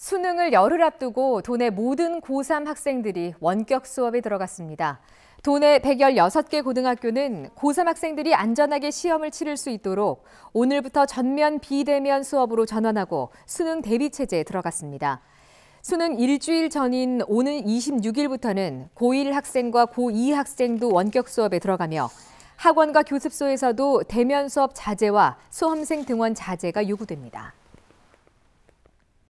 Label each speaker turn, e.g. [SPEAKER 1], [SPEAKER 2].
[SPEAKER 1] 수능을 열흘 앞두고 도내 모든 고3 학생들이 원격 수업에 들어갔습니다. 도내 116개 고등학교는 고3 학생들이 안전하게 시험을 치를 수 있도록 오늘부터 전면 비대면 수업으로 전환하고 수능 대비 체제에 들어갔습니다. 수능 일주일 전인 오는 26일부터는 고1 학생과 고2 학생도 원격 수업에 들어가며 학원과 교습소에서도 대면 수업 자제와 수험생 등원 자제가 요구됩니다.